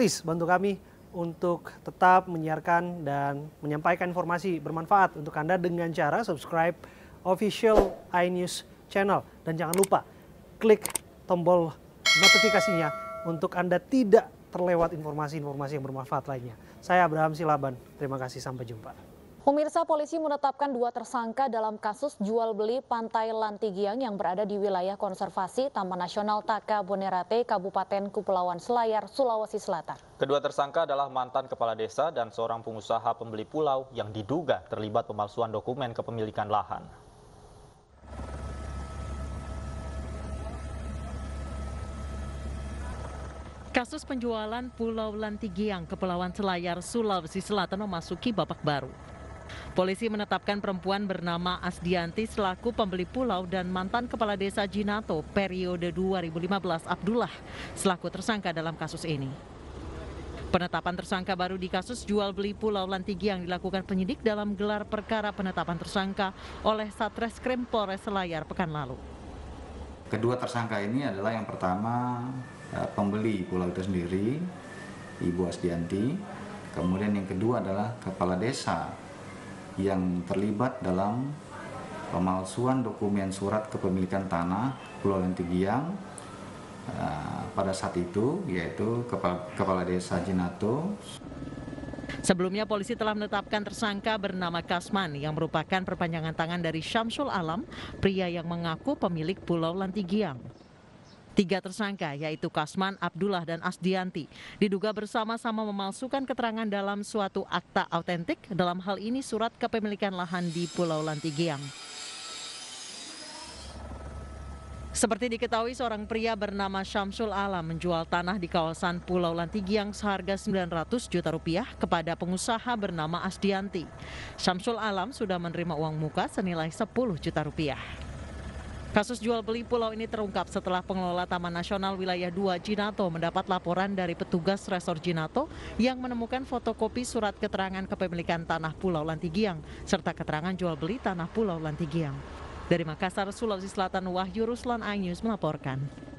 please bantu kami untuk tetap menyiarkan dan menyampaikan informasi bermanfaat untuk Anda dengan cara subscribe official iNews channel. Dan jangan lupa klik tombol notifikasinya untuk Anda tidak terlewat informasi-informasi yang bermanfaat lainnya. Saya Abraham Silaban, terima kasih sampai jumpa. Pemirsa polisi menetapkan dua tersangka dalam kasus jual beli Pantai Lantigiang yang berada di wilayah konservasi Taman Nasional Taka Bonerate, Kabupaten Kepulauan Selayar, Sulawesi Selatan. Kedua tersangka adalah mantan kepala desa dan seorang pengusaha pembeli pulau yang diduga terlibat pemalsuan dokumen kepemilikan lahan. Kasus penjualan Pulau Lantigiang, Kepulauan Selayar, Sulawesi Selatan memasuki babak baru. Polisi menetapkan perempuan bernama Asdianti selaku pembeli pulau dan mantan kepala desa Jinato periode 2015 Abdullah selaku tersangka dalam kasus ini. Penetapan tersangka baru di kasus jual beli Pulau Lantigi yang dilakukan penyidik dalam gelar perkara penetapan tersangka oleh Satreskrim Polres Selayar pekan lalu. Kedua tersangka ini adalah yang pertama eh, pembeli pulau itu sendiri, Ibu Asdianti. Kemudian yang kedua adalah kepala desa yang terlibat dalam pemalsuan dokumen surat kepemilikan tanah Pulau Lentigiang eh, pada saat itu yaitu Kepala, Kepala Desa Jinato. Sebelumnya polisi telah menetapkan tersangka bernama Kasman yang merupakan perpanjangan tangan dari Syamsul Alam, pria yang mengaku pemilik Pulau Lantigiang. Tiga tersangka yaitu Kasman, Abdullah, dan Asdianti diduga bersama-sama memalsukan keterangan dalam suatu akta autentik dalam hal ini surat kepemilikan lahan di Pulau Lantigiang. Seperti diketahui seorang pria bernama Syamsul Alam menjual tanah di kawasan Pulau Lantigiang seharga 900 juta rupiah kepada pengusaha bernama Asdianti. Syamsul Alam sudah menerima uang muka senilai 10 juta rupiah. Kasus jual beli pulau ini terungkap setelah pengelola Taman Nasional Wilayah 2 Jinato mendapat laporan dari petugas resor Jinato yang menemukan fotokopi surat keterangan kepemilikan tanah Pulau Lantigiang serta keterangan jual beli tanah Pulau Lantigiang. Dari Makassar, Sulawesi Selatan, Wahyu Ruslan Ainyus melaporkan.